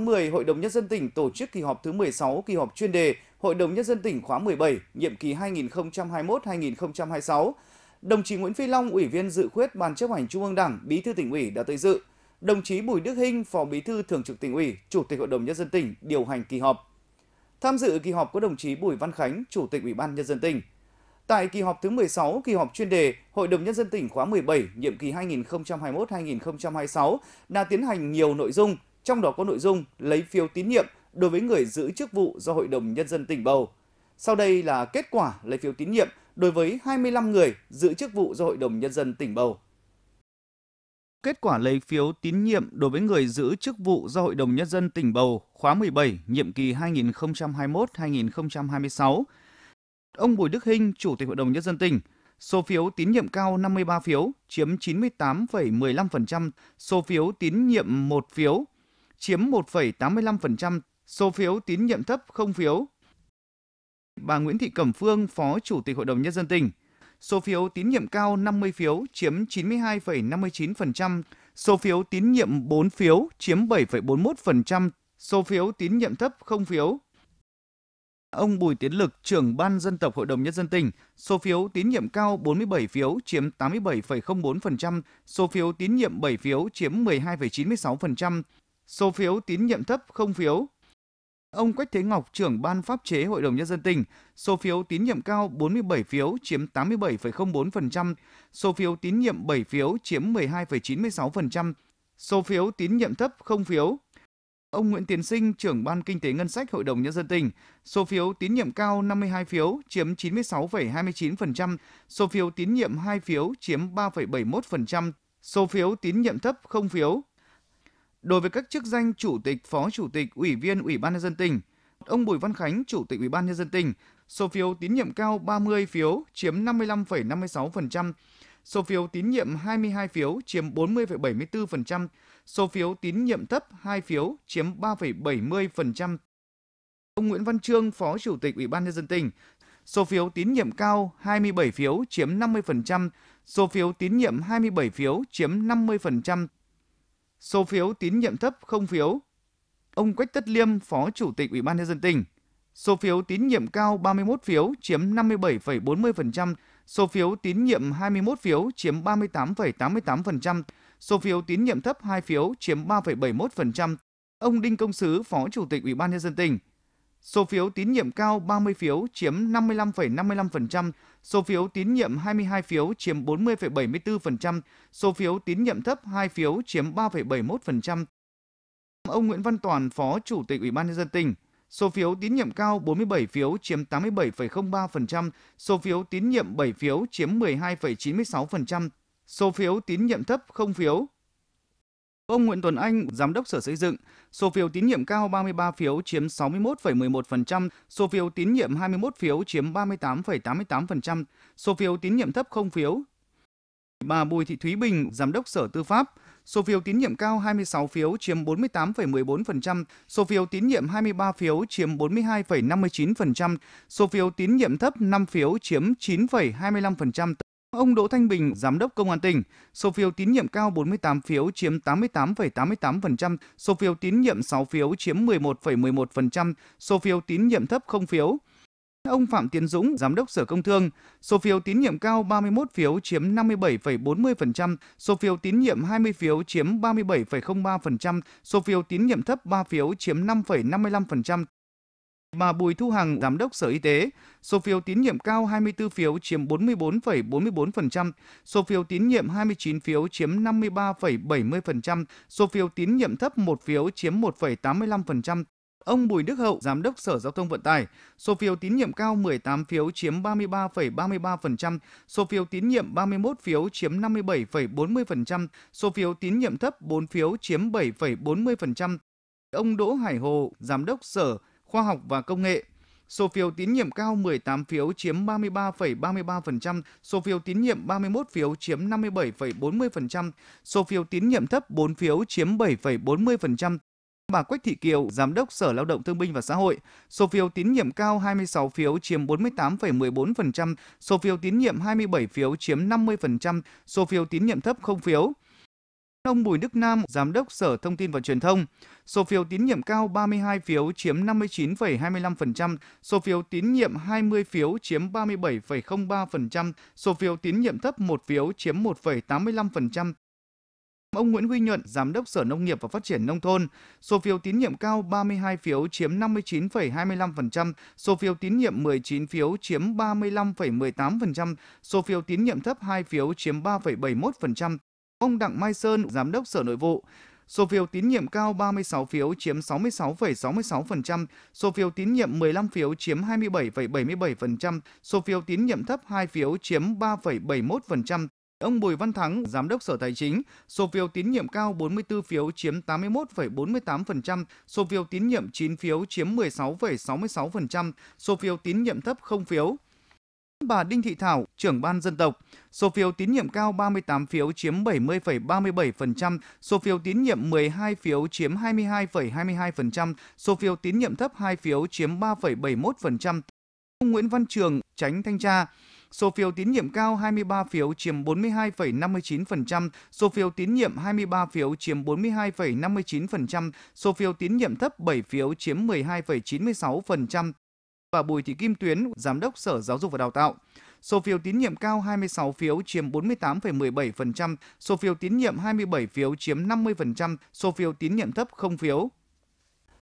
tháng 10, Hội đồng Nhân dân tỉnh tổ chức kỳ họp thứ 16, kỳ họp chuyên đề Hội đồng Nhân dân tỉnh khóa 17, nhiệm kỳ 2021-2026. Đồng chí Nguyễn Phi Long, Ủy viên dự khuyết Ban chấp hành Trung ương Đảng, Bí thư tỉnh ủy đã tới dự. Đồng chí Bùi Đức Hinh, Phó Bí thư Thường trực tỉnh ủy, Chủ tịch Hội đồng Nhân dân tỉnh điều hành kỳ họp. Tham dự kỳ họp có đồng chí Bùi Văn Khánh, Chủ tịch Ủy ban Nhân dân tỉnh. Tại kỳ họp thứ 16, kỳ họp chuyên đề Hội đồng Nhân dân tỉnh khóa 17, nhiệm kỳ 2021-2026 đã tiến hành nhiều nội dung – trong đó có nội dung lấy phiếu tín nhiệm đối với người giữ chức vụ do Hội đồng Nhân dân tỉnh bầu. Sau đây là kết quả lấy phiếu tín nhiệm đối với 25 người giữ chức vụ do Hội đồng Nhân dân tỉnh bầu. Kết quả lấy phiếu tín nhiệm đối với người giữ chức vụ do Hội đồng Nhân dân tỉnh bầu khóa 17, nhiệm kỳ 2021-2026. Ông Bùi Đức Hinh, Chủ tịch Hội đồng Nhân dân tỉnh, số phiếu tín nhiệm cao 53 phiếu, chiếm 98,15%, số phiếu tín nhiệm 1 phiếu, chiếm 1,85%, số phiếu tín nhiệm thấp không phiếu. Bà Nguyễn Thị Cẩm Phương, Phó Chủ tịch Hội đồng Nhân dân tỉnh, số phiếu tín nhiệm cao 50 phiếu chiếm 92,59%, số phiếu tín nhiệm 4 phiếu chiếm 7,41%, số phiếu tín nhiệm thấp không phiếu. Ông Bùi Tiến Lực, trưởng ban dân tộc Hội đồng Nhân dân tỉnh, số phiếu tín nhiệm cao 47 phiếu chiếm 87,04%, số phiếu tín nhiệm 7 phiếu chiếm 12,96%, số phiếu tín nhiệm thấp không phiếu. Ông Quách Thế Ngọc, trưởng ban pháp chế Hội đồng Nhân dân tỉnh, số phiếu tín nhiệm cao 47 phiếu chiếm 87,04%, số phiếu tín nhiệm 7 phiếu chiếm 12,96%, số phiếu tín nhiệm thấp không phiếu. Ông Nguyễn Tiến Sinh, trưởng ban kinh tế ngân sách Hội đồng Nhân dân tỉnh, số phiếu tín nhiệm cao 52 phiếu chiếm 96,29%, số phiếu tín nhiệm 2 phiếu chiếm 3,71%, số phiếu tín nhiệm thấp không phiếu. Đối với các chức danh chủ tịch, phó chủ tịch, ủy viên Ủy ban nhân dân tỉnh, ông Bùi Văn Khánh, chủ tịch Ủy ban nhân dân tỉnh, số phiếu tín nhiệm cao 30 phiếu chiếm 55,56%, số phiếu tín nhiệm 22 phiếu chiếm 40,74%, số phiếu tín nhiệm thấp 2 phiếu chiếm 3,70%. Ông Nguyễn Văn Trương, Phó Chủ tịch Ủy ban nhân dân tỉnh, số phiếu tín nhiệm cao 27 phiếu chiếm 50%, số phiếu tín nhiệm 27 phiếu chiếm 50% số phiếu tín nhiệm thấp không phiếu. Ông Quách Tất Liêm, Phó Chủ tịch Ủy ban nhân dân tỉnh, số phiếu tín nhiệm cao 31 phiếu chiếm 57,40%, số phiếu tín nhiệm 21 phiếu chiếm 38,88%, số phiếu tín nhiệm thấp 2 phiếu chiếm 3,71%. Ông Đinh Công Sứ, Phó Chủ tịch Ủy ban nhân dân tỉnh, Số phiếu tín nhiệm cao 30 phiếu chiếm 55,55%, số phiếu tín nhiệm 22 phiếu chiếm 40,74%, số phiếu tín nhiệm thấp 2 phiếu chiếm 3,71%. Ông Nguyễn Văn Toàn, Phó Chủ tịch Ủy ban nhân dân tỉnh, số phiếu tín nhiệm cao 47 phiếu chiếm 87,03%, số phiếu tín nhiệm 7 phiếu chiếm 12,96%, số phiếu tín nhiệm thấp 0 phiếu Ông Nguyễn Tuấn Anh, Giám đốc Sở Xây dựng, số phiếu tín nhiệm cao 33 phiếu chiếm 61,11%, số phiếu tín nhiệm 21 phiếu chiếm 38,88%, số phiếu tín nhiệm thấp không phiếu. Bà Bùi Thị Thúy Bình, Giám đốc Sở Tư pháp, số phiếu tín nhiệm cao 26 phiếu chiếm 48,14%, số phiếu tín nhiệm 23 phiếu chiếm 42,59%, số phiếu tín nhiệm thấp 5 phiếu chiếm 9,25%. Ông Đỗ Thanh Bình, Giám đốc Công an tỉnh, số phiếu tín nhiệm cao 48 phiếu chiếm 88,88%, số phiếu tín nhiệm 6 phiếu chiếm 11,11%, số phiếu tín nhiệm thấp 0 phiếu. Ông Phạm Tiến Dũng, Giám đốc Sở Công Thương, số phiếu tín nhiệm cao 31 phiếu chiếm 57,40%, số phiếu tín nhiệm 20 phiếu chiếm 37,03%, số phiếu tín nhiệm thấp 3 phiếu chiếm 5,55%, Bà Bùi Thu Hằng, Giám đốc Sở Y tế, số phiếu tín nhiệm cao 24 phiếu chiếm 44,44%, số phiếu tín nhiệm 29 phiếu chiếm 53,70%, số phiếu tín nhiệm thấp 1 phiếu chiếm 1,85%. Ông Bùi Đức Hậu, Giám đốc Sở Giao thông Vận tải, số phiếu tín nhiệm cao 18 phiếu chiếm 33,33%, số phiếu tín nhiệm 31 phiếu chiếm 57,40%, số phiếu tín nhiệm thấp 4 phiếu chiếm 7,40%. Ông Đỗ Hải Hồ, Giám đốc Sở khoa học và công nghệ. Số phiếu tín nhiệm cao 18 phiếu chiếm 33,33%, số phiếu tín nhiệm 31 phiếu chiếm 57,40%, số phiếu tín nhiệm thấp 4 phiếu chiếm 7,40%. Bà Quách Thị Kiều, Giám đốc Sở Lao động Thương binh và Xã hội, số phiếu tín nhiệm cao 26 phiếu chiếm 48,14%, số phiếu tín nhiệm 27 phiếu chiếm 50%, số phiếu tín nhiệm thấp 0 phiếu. Ông Bùi Đức Nam, Giám đốc Sở Thông tin và Truyền thông, số phiếu tín nhiệm cao 32 phiếu chiếm 59,25%, số phiếu tín nhiệm 20 phiếu chiếm 37,03%, số phiếu tín nhiệm thấp 1 phiếu chiếm 1,85%. Ông Nguyễn Huy Nhuận, Giám đốc Sở Nông nghiệp và Phát triển Nông thôn, số phiếu tín nhiệm cao 32 phiếu chiếm 59,25%, số phiếu tín nhiệm 19 phiếu chiếm 35,18%, số phiếu tín nhiệm thấp 2 phiếu chiếm 3,71% ông Đặng Mai Sơn, Giám đốc Sở Nội vụ. Số phiếu tín nhiệm cao 36 phiếu chiếm 66,66%, số phiếu tín nhiệm 15 phiếu chiếm 27,77%, số phiếu tín nhiệm thấp 2 phiếu chiếm 3,71%. Ông Bùi Văn Thắng, Giám đốc Sở Tài chính, số phiếu tín nhiệm cao 44 phiếu chiếm 81,48%, số phiếu tín nhiệm 9 phiếu chiếm 16,66%, số phiếu tín nhiệm thấp 0 phiếu bà Đinh Thị Thảo, trưởng ban dân tộc. Số phiếu tín nhiệm cao 38 phiếu chiếm 70,37%, số phiếu tín nhiệm 12 phiếu chiếm 22,22%, số phiếu tín nhiệm thấp 2 phiếu chiếm 3,71%. Nguyễn Văn Trường, tránh thanh tra. Số phiếu tín nhiệm cao 23 phiếu chiếm 42,59%, số phiếu tín nhiệm 23 phiếu chiếm 42,59%, số phiếu tín nhiệm thấp 7 phiếu chiếm 12,96% và Bùi Thị Kim Tuyến, Giám đốc Sở Giáo dục và Đào tạo. Số phiếu tín nhiệm cao 26 phiếu chiếm 48,17%, số phiếu tín nhiệm 27 phiếu chiếm 50%, số phiếu tín nhiệm thấp 0 phiếu